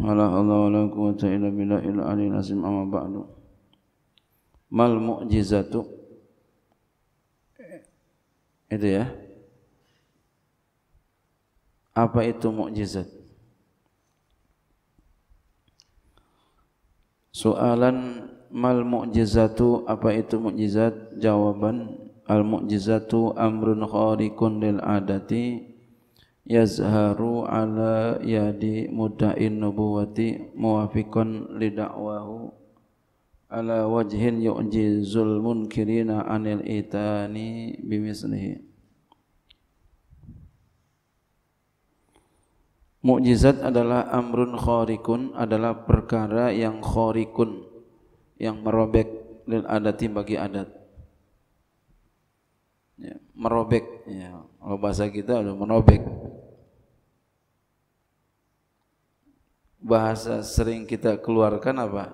Wala hawla wala quwwata illa billah il ali nasim amma ba'du. Mal mu'jizatu. Itu ya. Apa itu mukjizat? Soalan mal mukjizatu apa itu mukjizat? Jawaban al mukjizatu amrun kharikun lil adati yazharu ala yadi mudda'in nubuwati muwafiqan lidakwahu ala wajhin yu'jizul munkirina anil itani bimislihi Mukjizat adalah amrun khorikun adalah perkara yang khorikun yang merobek lil adati bagi adat ya, merobek ya kalau bahasa kita udah merobek bahasa sering kita keluarkan apa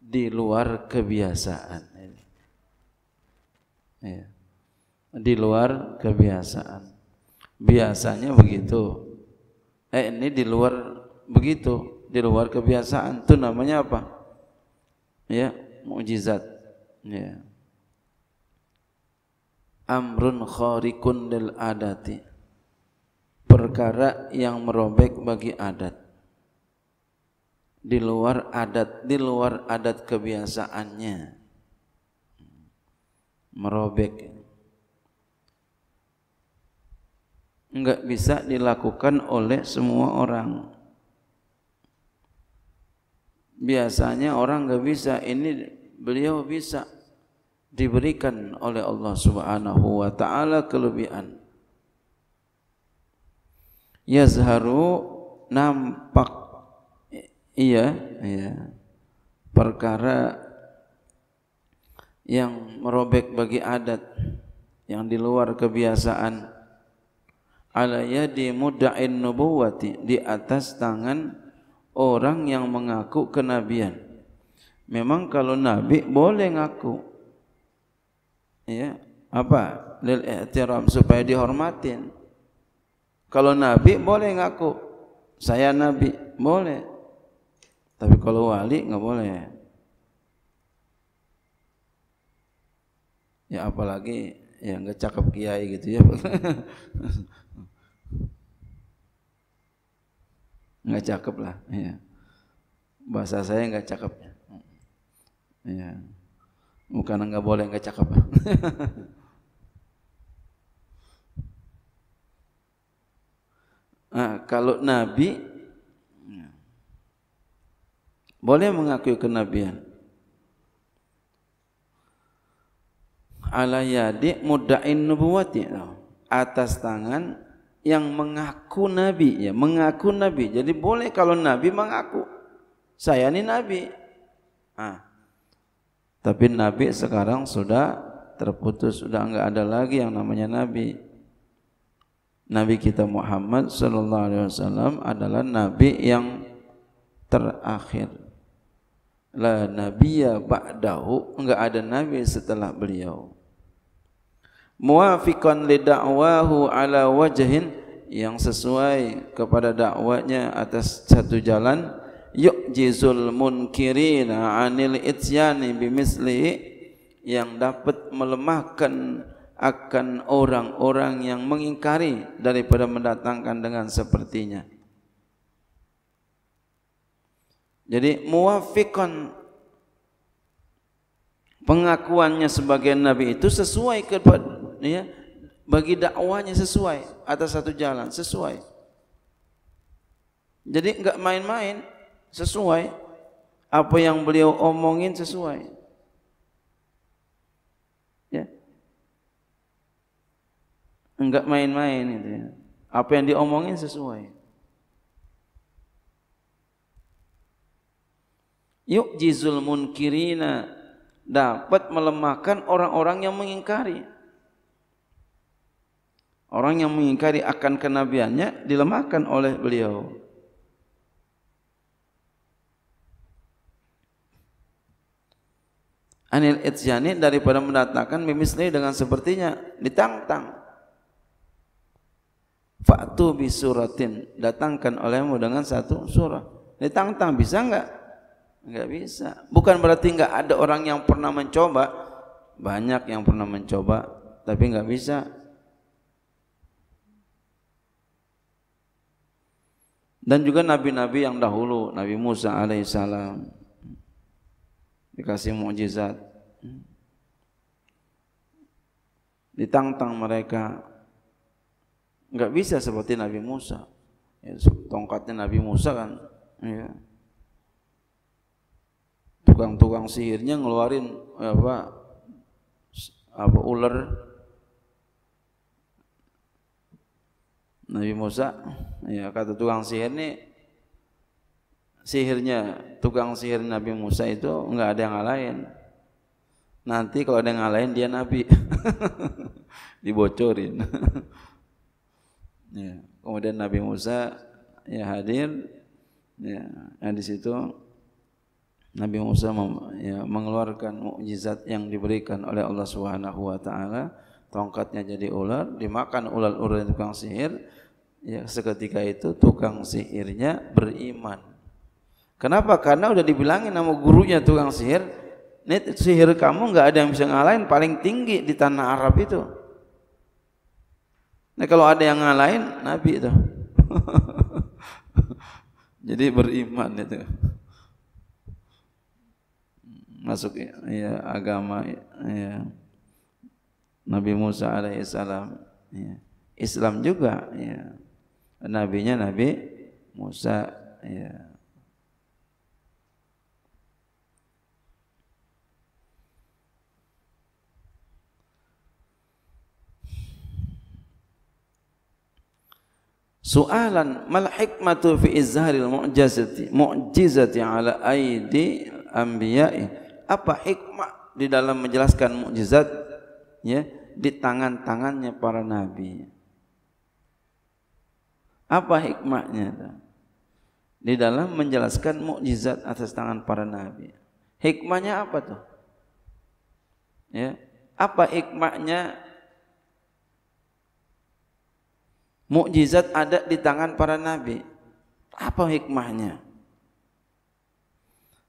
di luar kebiasaan ya. di luar kebiasaan biasanya begitu eh ini di luar begitu di luar kebiasaan itu namanya apa ya mukjizat ya amrun khariqun lil adati perkara yang merobek bagi adat di luar adat di luar adat kebiasaannya merobek nggak bisa dilakukan oleh semua orang biasanya orang nggak bisa ini beliau bisa diberikan oleh Allah Subhanahu wa taala kelebihan. Yazharu nampak iya iya perkara yang merobek bagi adat yang di luar kebiasaan ala yadi mudda'in nubuwati di atas tangan orang yang mengaku kenabian memang kalau nabi boleh ngaku ya apa lil ihtiram supaya dihormatin kalau nabi boleh ngaku saya nabi boleh tapi kalau wali nggak boleh ya apalagi yang nggak cakep kiai gitu ya nggak cakep lah ya bahasa saya nggak cakep ya bukan nggak boleh nggak cakep nah, kalau nabi boleh mengakui kenabian ala yadi nubuwati atas tangan yang mengaku nabi ya mengaku nabi jadi boleh kalau nabi mengaku saya ini nabi ah tapi Nabi sekarang sudah terputus, sudah enggak ada lagi yang namanya Nabi. Nabi kita Muhammad sallallahu alaihi wasallam adalah nabi yang terakhir. La nabiyya ba'dahu, enggak ada nabi setelah beliau. Muwafiqan li da'wahu ala wajhin yang sesuai kepada dakwanya atas satu jalan Yuk yu'jizul munkirina anil ityani bimisli yang dapat melemahkan akan orang-orang yang mengingkari daripada mendatangkan dengan sepertinya. Jadi muwafiqan pengakuannya sebagai nabi itu sesuai kepada ya, bagi dakwahnya sesuai atas satu jalan sesuai. Jadi enggak main-main, sesuai apa yang beliau omongin sesuai ya enggak main-main itu ya apa yang diomongin sesuai yuk jizul munkirina dapat melemahkan orang-orang yang mengingkari orang yang mengingkari akan kenabiannya dilemahkan oleh beliau anil etjani daripada mendatangkan mimisli dengan sepertinya ditantang fa'tu bisuratin datangkan olehmu dengan satu surah ditantang bisa enggak enggak bisa bukan berarti enggak ada orang yang pernah mencoba banyak yang pernah mencoba tapi enggak bisa dan juga nabi-nabi yang dahulu Nabi Musa alaihissalam dikasih mukjizat ditantang mereka nggak bisa seperti Nabi Musa ya, tongkatnya Nabi Musa kan ya. tukang-tukang sihirnya ngeluarin apa apa ular Nabi Musa ya kata tukang sihir nih sihirnya tukang sihir Nabi Musa itu enggak ada yang ngalahin nanti kalau ada yang ngalahin dia Nabi dibocorin ya. kemudian Nabi Musa ya hadir ya nah, di situ Nabi Musa ya, mengeluarkan mukjizat yang diberikan oleh Allah Subhanahu wa taala tongkatnya jadi ular dimakan ular-ular tukang sihir ya seketika itu tukang sihirnya beriman Kenapa? Karena udah dibilangin sama gurunya tukang sihir, net sihir kamu nggak ada yang bisa ngalahin paling tinggi di tanah Arab itu. Nah kalau ada yang ngalahin Nabi itu. Jadi beriman itu. Masuk ya agama ya. Nabi Musa alaihissalam ya. Islam juga ya. Nabinya Nabi Musa ya. Soalan mal hikmatu fi izharil mu'jizati mu'jizati ala aidi anbiya'i. Apa hikmah di dalam menjelaskan mukjizat ya di tangan-tangannya para nabi? Apa hikmahnya? Di dalam menjelaskan mukjizat atas tangan para nabi. Hikmahnya apa tuh? Ya, apa hikmahnya mukjizat ada di tangan para nabi. Apa hikmahnya?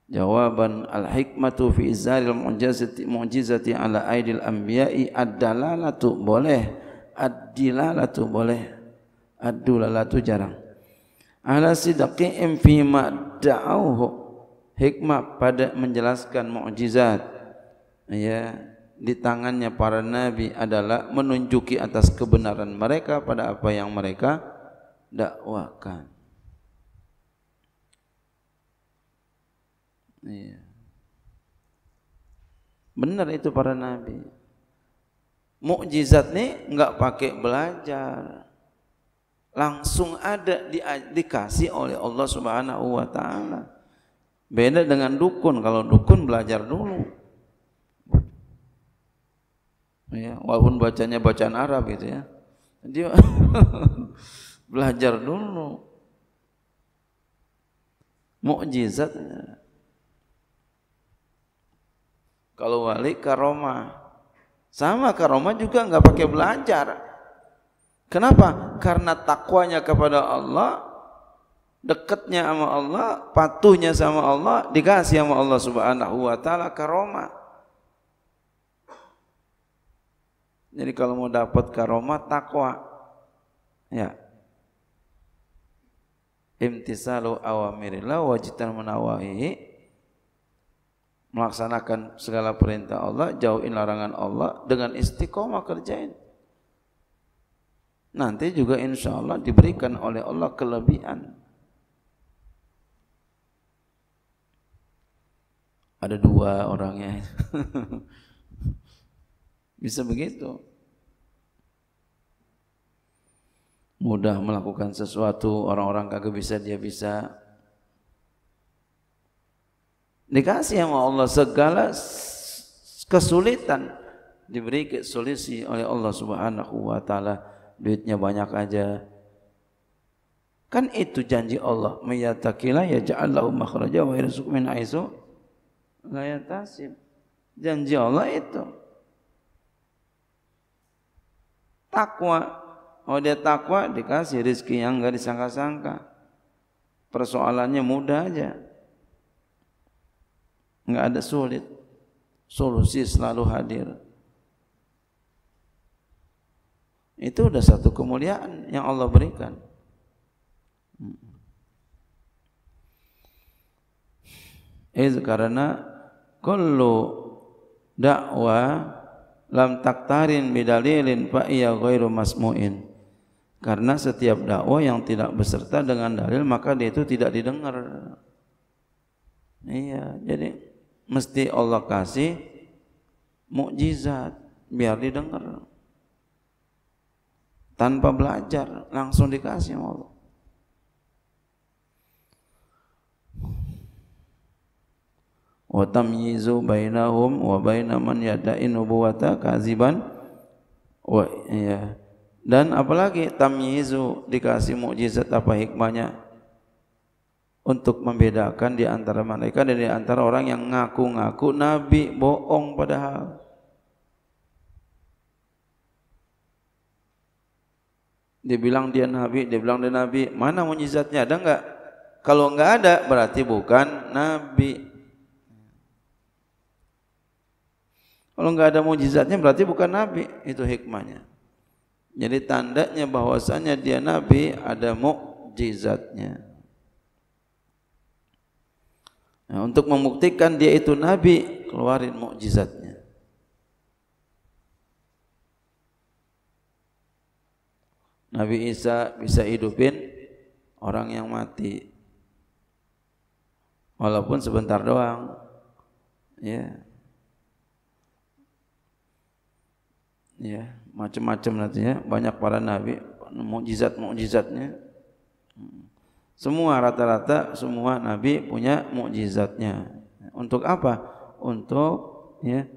Jawaban al-hikmatu fi izalil mu'jizati mu'jizati ala aidil anbiya'i ad-dalalatu boleh ad-dilalatu boleh ad-dulalatu jarang. Ala sidqi fi ma da'awhu hikmah pada menjelaskan mukjizat. Ya, di tangannya para nabi adalah menunjuki atas kebenaran mereka pada apa yang mereka dakwakan. Iya. Benar itu para nabi. Mukjizat nih enggak pakai belajar. Langsung ada di, dikasih oleh Allah Subhanahu wa taala. Beda dengan dukun, kalau dukun belajar dulu ya walaupun bacanya bacaan Arab gitu ya dia belajar dulu mukjizat kalau wali karoma sama karoma juga nggak pakai belajar kenapa karena takwanya kepada Allah dekatnya sama Allah patuhnya sama Allah dikasih sama Allah subhanahu wa taala karoma Jadi kalau mau dapat karomah takwa. Ya. Imtisalu awamirillah wajitan menawahi melaksanakan segala perintah Allah, jauhin larangan Allah dengan istiqomah kerjain. Nanti juga insya Allah diberikan oleh Allah kelebihan. Ada dua orangnya. Bisa begitu. Mudah melakukan sesuatu, orang-orang kagak bisa, dia bisa. Dikasih sama Allah segala kesulitan diberi solusi oleh Allah Subhanahu wa taala. Duitnya banyak aja, Kan itu janji Allah, "Mayyatakila ya lahu makhraja wa yarzuqhu min haitsu Janji Allah itu. Takwa. Oh dia takwa dikasih rizki yang enggak disangka-sangka. Persoalannya mudah aja. Enggak ada sulit. Solusi selalu hadir. Itu udah satu kemuliaan yang Allah berikan. Hmm. Itu karena kalau dakwah lam taktarin bidalilin fa iya ghairu masmu'in. Karena setiap dakwah yang tidak beserta dengan dalil maka dia itu tidak didengar. Iya, jadi mesti Allah kasih mukjizat biar didengar. Tanpa belajar langsung dikasih Allah. wa tamyizu bainahum wa baina man yada'in nubuwata kaziban wa ya dan apalagi tamyizu dikasih mukjizat apa hikmahnya untuk membedakan di antara mereka dan di antara orang yang ngaku-ngaku nabi bohong padahal dibilang dia nabi dibilang dia nabi mana mukjizatnya ada enggak kalau enggak ada berarti bukan nabi Kalau nggak ada mujizatnya berarti bukan nabi, itu hikmahnya. Jadi tandanya bahwasanya dia nabi ada mukjizatnya. Nah, untuk membuktikan dia itu nabi, keluarin mukjizatnya. Nabi Isa bisa hidupin orang yang mati. Walaupun sebentar doang. Ya. Yeah. ya macam-macam nantinya banyak para nabi mukjizat mukjizatnya semua rata-rata semua nabi punya mukjizatnya untuk apa untuk ya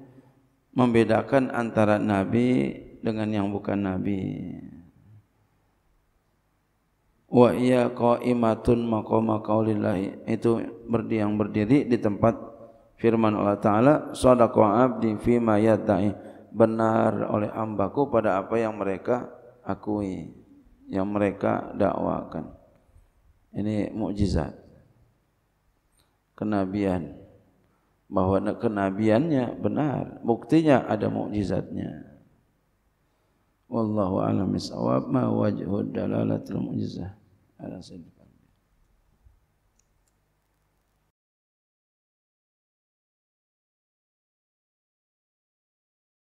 membedakan antara nabi dengan yang bukan nabi wa iya qaimatun maqama qaulillah itu yang berdiri di tempat firman Allah taala sadaqa abdi fima yata'i benar oleh ambaku pada apa yang mereka akui, yang mereka dakwakan. Ini mukjizat kenabian bahwa kenabiannya benar, buktinya ada mukjizatnya. Wallahu a'lam bishawab ma wajhud dalalatul mukjizah. Ala